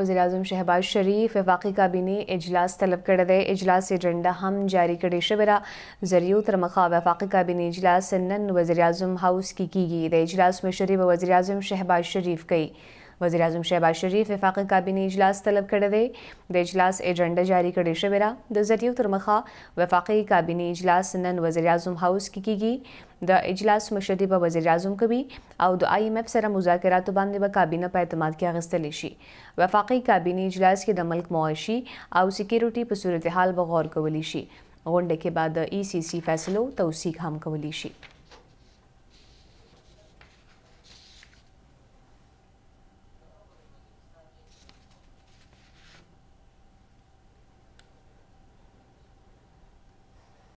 وزیر اعظم شهباز شریف وفاقي کابینه اجلاس طلب کړی دی اجلاس ایجنډا هم جاری کړی شوی را ذریعو تر مخه وفاقي کابینه اجلاس نن وزیر اعظم هاوس کې کیږي د اجلاس مشري به وزیر اعظم شهباز شریف کوي وزیر اعظم شهباز شریف د فاقه کابینه اجلاس طلب کړی دی د اجلاس ایجنډا جاری کړی شوی را د زریو تر مخه وفاقي کابینه اجلاس نن وزیر اعظم هاوس کې کیږي د اجلاس مشري به وزیر اعظم کوي او د آی ایم اف سره مذاکرات باندې به کابینه په اعتماد کې اغستل شي وفاقي کابینه اجلاس کې د ملک معاشي او سکیورټي په صورتحال به غور کولی شي غونډه کې بعد ای سی سی فیصلو توثیق هم کولی شي